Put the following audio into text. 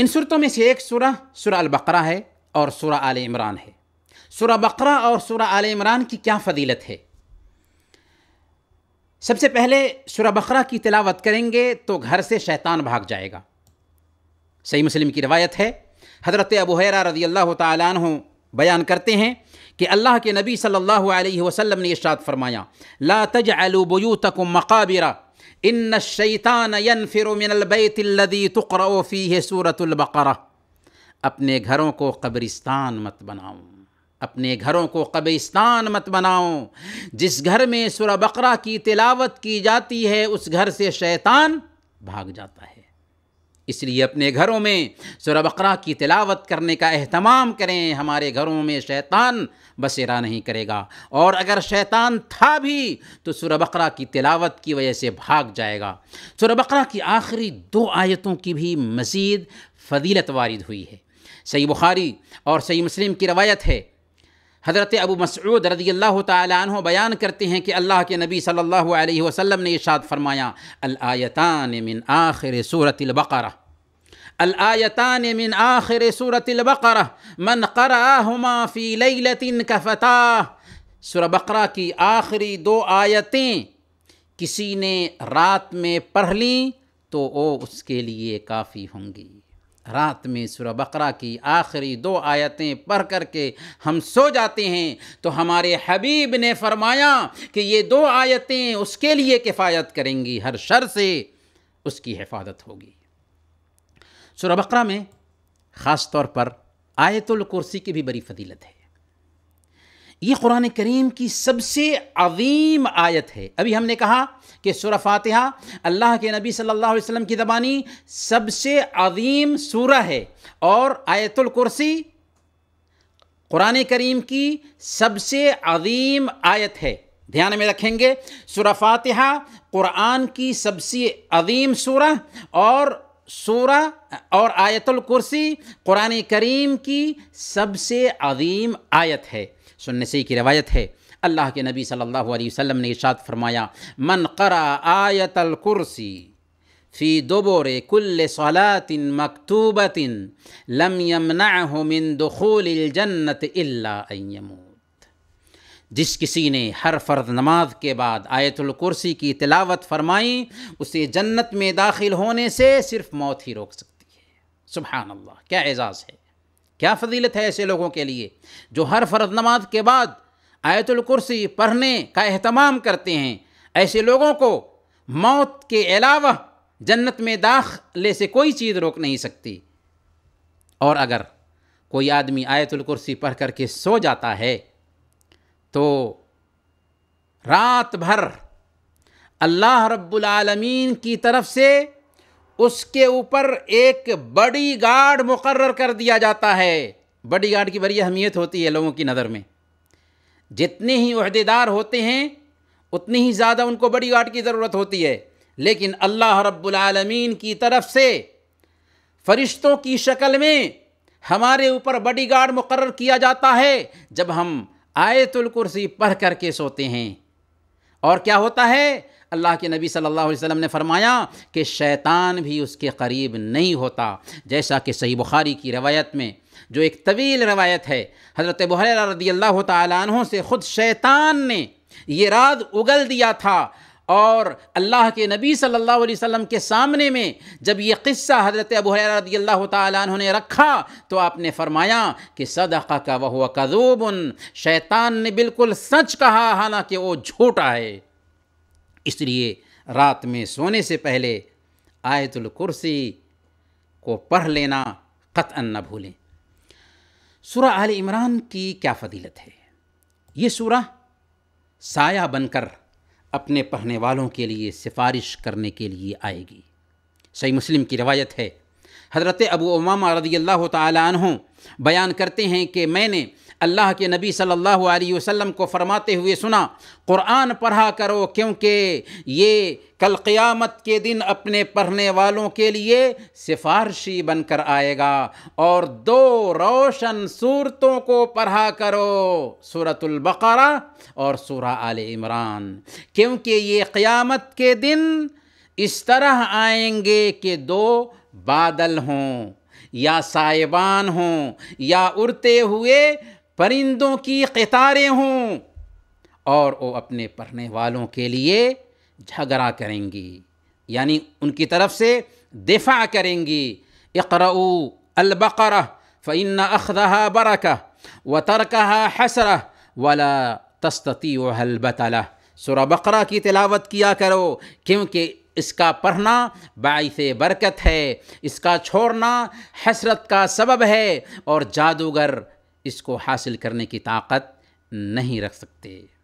इन सुरतों में से एक सुरह सूरा बकरा है और सुरह आल इमरान है सुरह बकरा और सुरह आल इमरान की क्या फ़दीलत है सबसे पहले सुरह बकरा की तिलावत करेंगे तो घर से शैतान भाग जाएगा सही मुस्लिम की रवायत है हज़रत अबू हैरा अल्लाह तु बयान करते हैं कि अल्लाह के नबी सल्लल्लाहु अलैहि वसल्लम ने इशात फरमाया ला तज अलूबयू तक मकाबिरा इन शैतान यन फ़िरमिनबैतल्लदी तुकर फ़ी है सूरतुल्बकर अपने घरों को कब्रिस्तान मत बनाओ अपने घरों को कब्रिस्तान मत बनाओ जिस घर में सुर बकरा की तिलावत की जाती है उस घर से शैतान भाग जाता है इसलिए अपने घरों में सुर बकरा की तिलावत करने का अहतमाम करें हमारे घरों में शैतान बसेरा नहीं करेगा और अगर शैतान था भी तो सुर बकरा की तिलावत की वजह से भाग जाएगा सुर बकरा की आखिरी दो आयतों की भी मज़ीद फजीलत वारिद हुई है सही बुखारी और सही मुस्लिम की रवायत है हज़रत अबू मसूद रदी अल्लाह बयान करते हैं कि अल्लाह के नबी सल्लल्लाहु अलैहि वसल्लम ने इशाद फरमाया अलआयतान मिन आखिर सूरत बकर अलआयतान मिन आखिर सूरत बकर मन करा फ़ी लतिन कफ़ता सुर बकरा की आखिरी दो आयतें किसी ने रात में पढ़ ली तो वो उसके लिए काफ़ी होंगी रात में सुरह बकरा की आखिरी दो आयतें पढ़ करके हम सो जाते हैं तो हमारे हबीब ने फरमाया कि ये दो आयतें उसके लिए किफ़ायत करेंगी हर शर से उसकी हिफाजत होगी सुरह बकरा में ख़ास तौर पर आयतुल कुर्सी की भी बड़ी फजीलत है ये कुरान करीम की सबसे अवीम आयत है अभी हमने कहा कि सूर फातिहा अल्लाह के नबी सल्लल्लाहु अलैहि वसल्लम की दबानी सबसे अवीम सूरा है और आयतुल कुर्सी कुरान करीम की सबसे अवीम आयत है ध्यान में रखेंगे सूर फातिहा कुरान की सबसे अवीम सूरा और सूरा और आयतुल कुर्सी कुरान करीम की सबसे अवीम आयत है सुनने से की रवायत है अल्लाह के नबी सल्लल्लाहु अलैहि वसल्लम ने इशात फरमाया मन करा आयतल कुर्सी फ़ी दोबोरे कुल सलातिन मकतूबतिन लम यमना मिन दखूल जन्नत इल्लामूत जिस किसी ने हर फ़र्द नमाज के बाद आयतुल कुर्सी की तिलावत फरमाई उसे जन्नत में दाखिल होने से सिर्फ मौत ही रोक सकती है सुबहान क्या एज़ाज़ है क्या फजीलत है ऐसे लोगों के लिए जो हर फर्ज नमाज के बाद आयतुल कुर्सी पढ़ने का अहतमाम करते हैं ऐसे लोगों को मौत के अलावा जन्नत में दाखले से कोई चीज़ रोक नहीं सकती और अगर कोई आदमी आयतुल कुर्सी पढ़ करके सो जाता है तो रात भर अल्लाह रब्बुल आलमीन की तरफ से उसके ऊपर एक बड़ी गार्ड मुकर कर दिया जाता है बड़ी गार्ड की बड़ी अहमियत होती है लोगों की नज़र में जितने ही अहदेदार होते हैं उतनी ही ज़्यादा उनको बड़ी गार्ड की ज़रूरत होती है लेकिन अल्लाह रब्बुलमीन की तरफ से फरिश्तों की शक्ल में हमारे ऊपर बडी गार्ड मुकर किया जाता है जब हम आयतुल कुर्सी पढ़ करके सोते हैं और क्या होता है अल्लाह के नबी सल्लल्लाहु अलैहि वसल्लम ने फरमाया कि शैतान भी उसके करीब नहीं होता जैसा कि सही बुखारी की रवायत में जो एक तवील रवायत है हज़रत बहर रदी अल्लाह तहों से ख़ुद शैतान ने ये राज उगल दिया था और अल्लाह के नबी सल्लल्लाहु अलैहि वसल्लम के सामने में जब ये किस्सा हज़रत अबू रदी अल्लाह तु ने रखा तो आपने फरमाया कि सदक़ा का वह कदूबन शैतान ने बिल्कुल सच कहा हालांकि वो झूठा है इसलिए रात में सोने से पहले आयतुल कुर्सी को पढ़ लेना क़तअन न भूलें सूरह आल इमरान की क्या फजीलत है ये सूरह साया बनकर अपने पढ़ने वालों के लिए सिफारिश करने के लिए आएगी सही मुस्लिम की रवायत है हज़रत अबू उमामा रदी अल्लाह तहों बयान करते हैं कि मैंने अल्लाह के नबी सल्लल्लाहु अलैहि वसल्लम को फरमाते हुए सुना क़ुरान पढ़ा करो क्योंकि ये कल क़यामत के दिन अपने पढ़ने वालों के लिए सिफारशी बनकर आएगा और दो रोशन सूरतों को पढ़ा करो सूरतुल्बकरा और सूरा आल इमरान क्योंकि ये क़यामत के दिन इस तरह आएंगे कि दो बादल हों या साइबान हों या उड़ते हुए परिंदों की कतारें हों और वो अपने पढ़ने वालों के लिए झगड़ा करेंगी यानी उनकी तरफ से दिफा करेंगी इकरऊ अलबकर फ़ैन अखदहा बरक व तरकहा हसर वला तस्तती वलबतला सुर बकरा की तिलावत किया करो क्योंकि इसका पढ़ना बाइस बरकत है इसका छोड़ना हसरत का सबब है और जादूगर इसको हासिल करने की ताकत नहीं रख सकते